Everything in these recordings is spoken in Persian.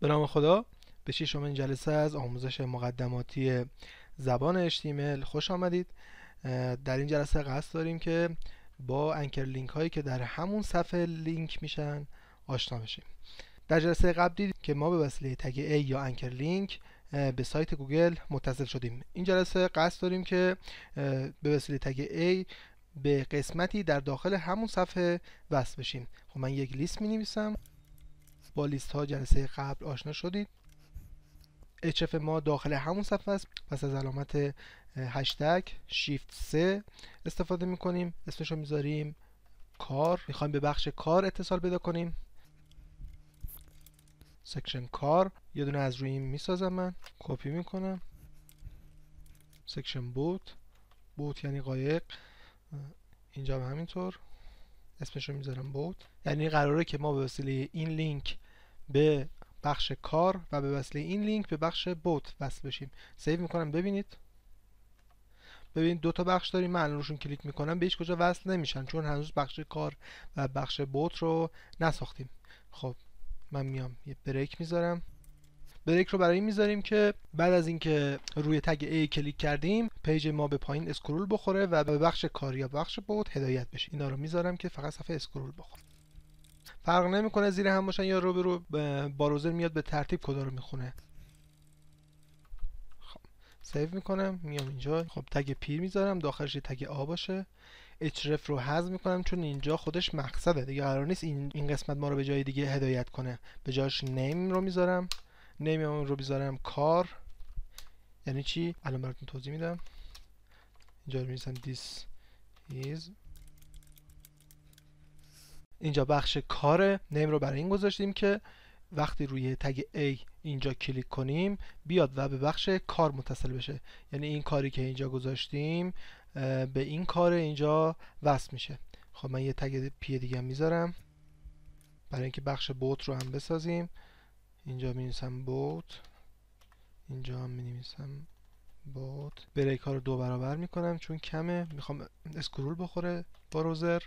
به نام خدا به ششمین جلسه از آموزش مقدماتی زبان HTML خوش آمدید در این جلسه قصد داریم که با انکر لینک هایی که در همون صفحه لینک میشن آشنا بشیم در جلسه قبل که ما به وسیله تگ A یا انکر لینک به سایت گوگل متصل شدیم این جلسه قصد داریم که به وسیله تگ A به قسمتی در داخل همون صفحه وصل بشیم خب من یک لیست می نویسم با لیست ها جلسه قبل آشنا شدید HF ما داخل همون صفحه است پس از علامت هشتگ شیفت 3 استفاده میکنیم اسمش رو میذاریم کار میخوایم به بخش کار اتصال پیدا کنیم سکشن کار یه دونه از روی این میسازم من کپی میکنم سکشن بوت بوت یعنی قایق اینجا هم همینطور اسمش رو میذارم بوت یعنی قراره که ما به وسیله این لینک به بخش کار و به وسیله این لینک به بخش بوت وصل بشیم سیو میکنم ببینید ببینید دو تا بخش داریم من روشون کلیک میکنم به هیچ کجا وصل نمیشن چون هنوز بخش کار و بخش بوت رو نساختیم خب من میام یه بریک میذارم بریک رو برای این میذاریم که بعد از اینکه روی تگ A کلیک کردیم پیج ما به پایین اسکرول بخوره و به بخش کار یا بخش بود هدایت بشه اینا رو میذارم که فقط صفحه اسکرول بخوره فرق نمیکنه زیر هم باشن یا رو به رو باروزر میاد به ترتیب کدا رو میخونه خب سیو میکنم میام اینجا خب تگ پیر میذارم داخلش تگ آ باشه href رو حذف میکنم چون اینجا خودش مقصده دیگه قرار نیست این این قسمت ما رو به جای دیگه هدایت کنه به جاش نیم رو میذارم نیم اون رو بیزارم کار یعنی چی الان براتون توضیح میدم اینجا میرسم this is اینجا بخش کاره نیم رو برای این گذاشتیم که وقتی روی تگ A اینجا کلیک کنیم بیاد و به بخش کار متصل بشه یعنی این کاری که اینجا گذاشتیم به این کار اینجا وصل میشه خب من یه تگ پی دیگه میذارم برای اینکه بخش بوت رو هم بسازیم اینجا می بوت اینجا هم می نویسم بوت بریک ها رو دو برابر می کنم چون کمه میخوام اسکرول بخوره بروزر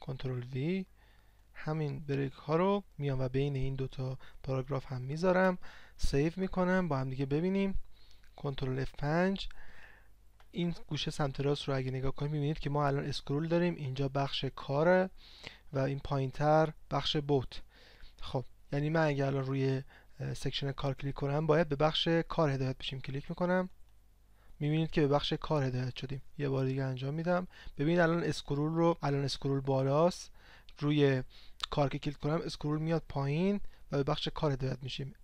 کنترل وی همین بریک ها رو میام و بین این دوتا پاراگراف هم میذارم سیو میکنم با هم دیگه ببینیم کنترل F5 این گوشه سمت راست رو اگه نگاه کنیم میبینید که ما الان اسکرول داریم اینجا بخش کاره و این پایین تر بخش بوت خب یعنی من اگر الان روی سکشن کار کلیک کنم باید به بخش کار هدایت بشیم کلیک میکنم میبینید که به بخش کار هدایت شدیم یه بار دیگه انجام میدم ببینید الان اسکرول رو الان اسکرول بالاست روی کار که کلیک کنم اسکرول میاد پایین و به بخش کار هدایت میشیم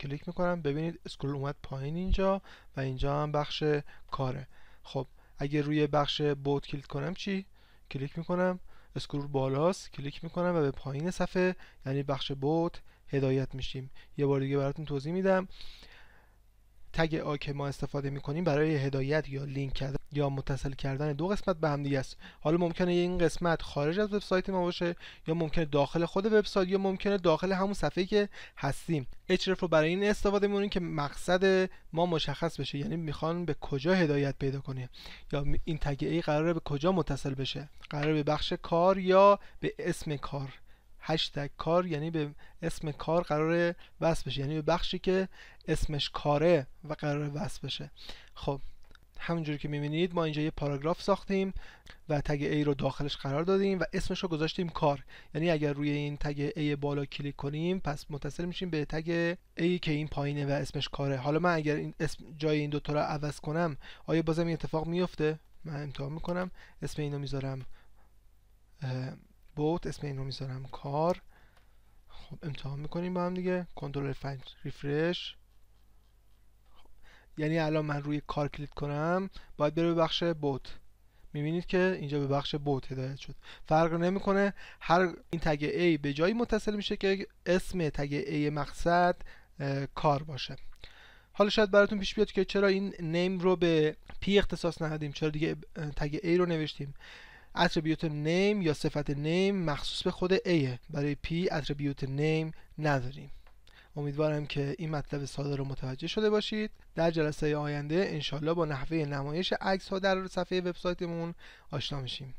کلیک میکنم ببینید اسکرول اومد پایین اینجا و اینجا هم بخش کاره خب اگه روی بخش بوت کلیک کنم چی کلیک میکنم اسکرول بالاست کلیک میکنم و به پایین صفحه یعنی بخش بوت هدایت میشیم یه بار دیگه براتون توضیح میدم تگ آ که ما استفاده میکنیم برای هدایت یا لینک کردن یا متصل کردن دو قسمت به هم دیگه است حالا ممکنه این قسمت خارج از وبسایت ما باشه یا ممکنه داخل خود وبسایت یا ممکنه داخل همون صفحه که هستیم href رو برای این استفاده میکنیم که مقصد ما مشخص بشه یعنی میخوان به کجا هدایت پیدا کنه یا این تگ ای قراره به کجا متصل بشه قراره به بخش کار یا به اسم کار هشتگ کار یعنی به اسم کار قرار وصف بشه یعنی به بخشی که اسمش کاره و قرار وصل بشه خب همونجوری که میبینید ما اینجا یه پاراگراف ساختیم و تگ A رو داخلش قرار دادیم و اسمش رو گذاشتیم کار یعنی اگر روی این تگ A بالا کلیک کنیم پس متصل میشیم به تگ A که این پایینه و اسمش کاره حالا من اگر این اسم جای این دوتا رو عوض کنم آیا بازم این اتفاق میفته من امتحان میکنم اسم اینو میذارم بوت اسم اینو میذارم کار خب امتحان میکنیم با هم دیگه کنترل F ریفرش خب، یعنی الان من روی کار کلیک کنم باید بره به بخش بوت میبینید که اینجا به بخش بوت هدایت شد فرق نمیکنه هر این تگ A به جایی متصل میشه که اسم تگ A مقصد کار باشه حالا شاید براتون پیش بیاد که چرا این نیم رو به پی اختصاص ندادیم چرا دیگه تگ A رو نوشتیم اتریبیوت نیم یا صفت نیم مخصوص به خود A برای P اتریبیوت نیم نداریم امیدوارم که این مطلب ساده رو متوجه شده باشید در جلسه آینده انشالله با نحوه نمایش عکس ها در صفحه وبسایتمون آشنا میشیم